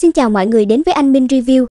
Xin chào mọi người đến với anh Minh Review.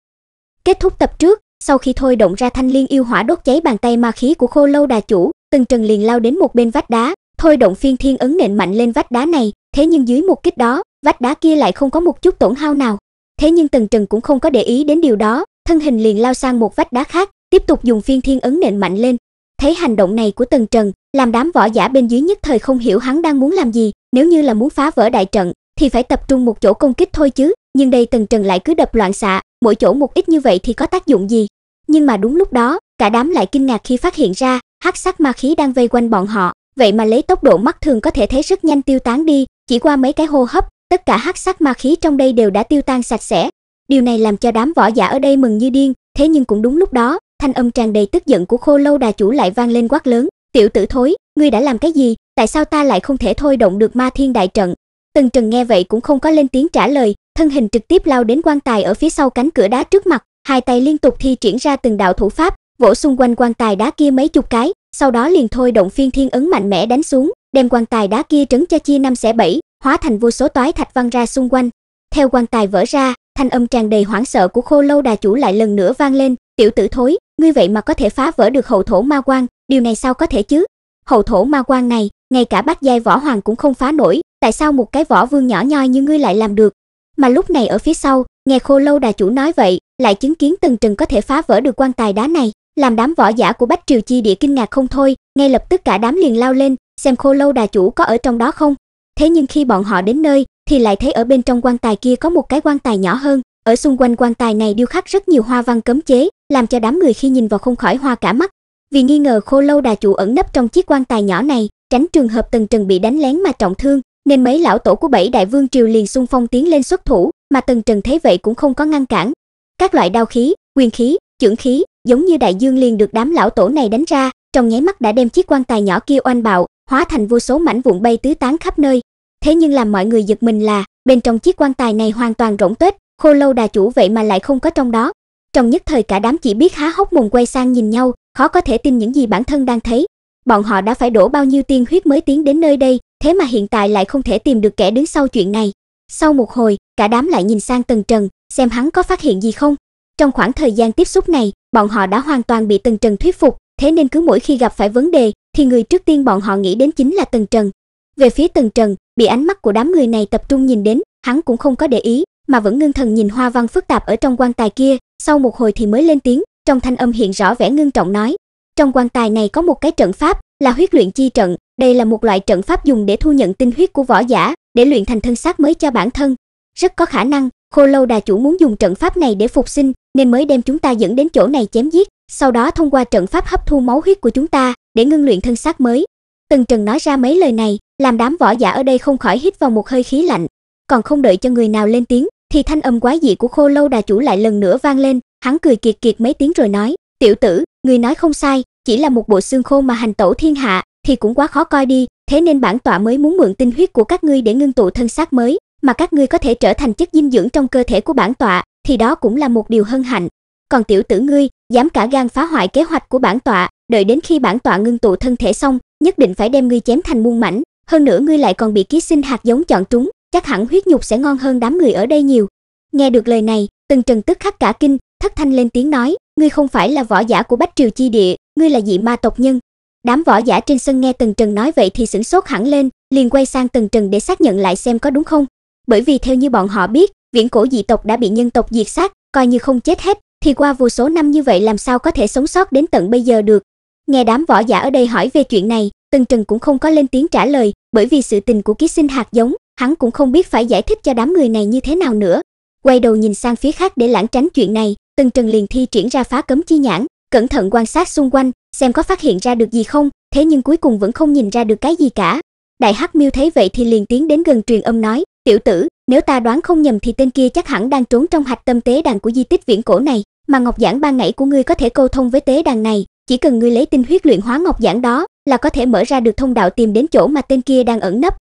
Kết thúc tập trước, sau khi thôi động ra thanh liên yêu hỏa đốt cháy bàn tay ma khí của khô lâu đà chủ, tần trần liền lao đến một bên vách đá, thôi động phiên thiên ấn nện mạnh lên vách đá này, thế nhưng dưới một kích đó, vách đá kia lại không có một chút tổn hao nào. Thế nhưng Tần Trần cũng không có để ý đến điều đó, thân hình liền lao sang một vách đá khác, tiếp tục dùng phiên thiên ấn nện mạnh lên. Thấy hành động này của Tần Trần, làm đám võ giả bên dưới nhất thời không hiểu hắn đang muốn làm gì, nếu như là muốn phá vỡ đại trận thì phải tập trung một chỗ công kích thôi chứ, nhưng đây Tần Trần lại cứ đập loạn xạ, mỗi chỗ một ít như vậy thì có tác dụng gì? Nhưng mà đúng lúc đó, cả đám lại kinh ngạc khi phát hiện ra, hắc sắc ma khí đang vây quanh bọn họ, vậy mà lấy tốc độ mắt thường có thể thấy rất nhanh tiêu tán đi, chỉ qua mấy cái hô hấp, tất cả hắc sắc ma khí trong đây đều đã tiêu tan sạch sẽ. Điều này làm cho đám võ giả ở đây mừng như điên, thế nhưng cũng đúng lúc đó, thanh âm tràn đầy tức giận của Khô Lâu đà chủ lại vang lên quát lớn, "Tiểu tử thối, ngươi đã làm cái gì? Tại sao ta lại không thể thôi động được Ma Thiên đại trận?" Tần Trần nghe vậy cũng không có lên tiếng trả lời, thân hình trực tiếp lao đến quan tài ở phía sau cánh cửa đá trước mặt, hai tay liên tục thi triển ra từng đạo thủ pháp, vỗ xung quanh quan tài đá kia mấy chục cái, sau đó liền thôi động phiên thiên ấn mạnh mẽ đánh xuống, đem quan tài đá kia trấn cho chia năm xẻ bảy, hóa thành vô số toái thạch văng ra xung quanh. Theo quan tài vỡ ra, thanh âm tràn đầy hoảng sợ của Khô Lâu đà chủ lại lần nữa vang lên, "Tiểu tử thối, ngươi vậy mà có thể phá vỡ được hậu thổ ma quan, điều này sao có thể chứ? Hậu thổ ma quan này, ngay cả bát giai võ hoàng cũng không phá nổi, tại sao một cái võ vương nhỏ nhoi như ngươi lại làm được?" mà lúc này ở phía sau, nghe Khô Lâu đà chủ nói vậy, lại chứng kiến Tần Trừng có thể phá vỡ được quan tài đá này, làm đám võ giả của Bách Triều Chi địa kinh ngạc không thôi, ngay lập tức cả đám liền lao lên, xem Khô Lâu đà chủ có ở trong đó không. Thế nhưng khi bọn họ đến nơi, thì lại thấy ở bên trong quan tài kia có một cái quan tài nhỏ hơn, ở xung quanh quan tài này điêu khắc rất nhiều hoa văn cấm chế, làm cho đám người khi nhìn vào không khỏi hoa cả mắt. Vì nghi ngờ Khô Lâu đà chủ ẩn nấp trong chiếc quan tài nhỏ này, tránh trường hợp Tần Trần bị đánh lén mà trọng thương, nên mấy lão tổ của bảy đại vương triều liền xung phong tiến lên xuất thủ, mà Tần Trần thấy vậy cũng không có ngăn cản. Các loại đao khí, quyền khí, chưởng khí, giống như đại dương liền được đám lão tổ này đánh ra, trong nháy mắt đã đem chiếc quan tài nhỏ kia oanh bạo, hóa thành vô số mảnh vụn bay tứ tán khắp nơi. Thế nhưng làm mọi người giật mình là, bên trong chiếc quan tài này hoàn toàn rỗng tuếch, khô lâu đà chủ vậy mà lại không có trong đó. Trong nhất thời cả đám chỉ biết há hốc mồm quay sang nhìn nhau, khó có thể tin những gì bản thân đang thấy. Bọn họ đã phải đổ bao nhiêu tiên huyết mới tiến đến nơi đây, thế mà hiện tại lại không thể tìm được kẻ đứng sau chuyện này. Sau một hồi, cả đám lại nhìn sang Tần Trần, xem hắn có phát hiện gì không. Trong khoảng thời gian tiếp xúc này, bọn họ đã hoàn toàn bị Tần Trần thuyết phục, thế nên cứ mỗi khi gặp phải vấn đề thì người trước tiên bọn họ nghĩ đến chính là Tần Trần. Về phía Tần Trần, bị ánh mắt của đám người này tập trung nhìn đến, hắn cũng không có để ý, mà vẫn ngưng thần nhìn hoa văn phức tạp ở trong quan tài kia, sau một hồi thì mới lên tiếng, trong thanh âm hiện rõ vẻ ngưng trọng nói: "Trong quan tài này có một cái trận pháp, là huyết luyện chi trận, đây là một loại trận pháp dùng để thu nhận tinh huyết của võ giả, để luyện thành thân xác mới cho bản thân. Rất có khả năng, Khô Lâu Đà chủ muốn dùng trận pháp này để phục sinh, nên mới đem chúng ta dẫn đến chỗ này chém giết, sau đó thông qua trận pháp hấp thu máu huyết của chúng ta để ngưng luyện thân xác mới. Tần Trần nói ra mấy lời này, làm đám võ giả ở đây không khỏi hít vào một hơi khí lạnh. Còn không đợi cho người nào lên tiếng, thì thanh âm quái dị của Khô Lâu Đà chủ lại lần nữa vang lên, hắn cười kiệt kiệt mấy tiếng rồi nói: "Tiểu tử, người nói không sai, chỉ là một bộ xương khô mà hành tẩu thiên hạ thì cũng quá khó coi đi, thế nên bản tọa mới muốn mượn tinh huyết của các ngươi để ngưng tụ thân xác mới, mà các ngươi có thể trở thành chất dinh dưỡng trong cơ thể của bản tọa, thì đó cũng là một điều hân hạnh. Còn tiểu tử ngươi, dám cả gan phá hoại kế hoạch của bản tọa, đợi đến khi bản tọa ngưng tụ thân thể xong, nhất định phải đem ngươi chém thành muôn mảnh, hơn nữa ngươi lại còn bị ký sinh hạt giống chọn trúng, chắc hẳn huyết nhục sẽ ngon hơn đám người ở đây nhiều. Nghe được lời này, Tần Trần tức khắc cả kinh, thất thanh lên tiếng nói, ngươi không phải là võ giả của Bách Triều chi địa, ngươi là dị ma tộc nhân. Đám võ giả trên sân nghe Tần Trần nói vậy thì sửng sốt hẳn lên, liền quay sang Tần Trần để xác nhận lại xem có đúng không. Bởi vì theo như bọn họ biết, viễn cổ dị tộc đã bị nhân tộc diệt sát, coi như không chết hết, thì qua vô số năm như vậy làm sao có thể sống sót đến tận bây giờ được. Nghe đám võ giả ở đây hỏi về chuyện này, Tần Trần cũng không có lên tiếng trả lời, bởi vì sự tình của ký sinh hạt giống, hắn cũng không biết phải giải thích cho đám người này như thế nào nữa. Quay đầu nhìn sang phía khác để lãng tránh chuyện này, Từng Trần liền thi triển ra phá cấm chi nhãn, cẩn thận quan sát xung quanh, xem có phát hiện ra được gì không, thế nhưng cuối cùng vẫn không nhìn ra được cái gì cả. Đại Hắc Miêu thấy vậy thì liền tiến đến gần truyền âm nói, "Tiểu tử, nếu ta đoán không nhầm thì tên kia chắc hẳn đang trốn trong hạch tâm tế đàn của di tích viễn cổ này, mà ngọc giản ban nãy của ngươi có thể câu thông với tế đàn này, chỉ cần ngươi lấy tinh huyết luyện hóa ngọc giản đó là có thể mở ra được thông đạo tìm đến chỗ mà tên kia đang ẩn nấp,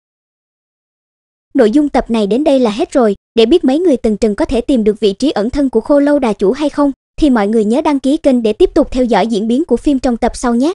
Nội dung tập này đến đây là hết rồi, để biết mấy người từng trừng có thể tìm được vị trí ẩn thân của khô lâu đà chủ hay không, thì mọi người nhớ đăng ký kênh để tiếp tục theo dõi diễn biến của phim trong tập sau nhé.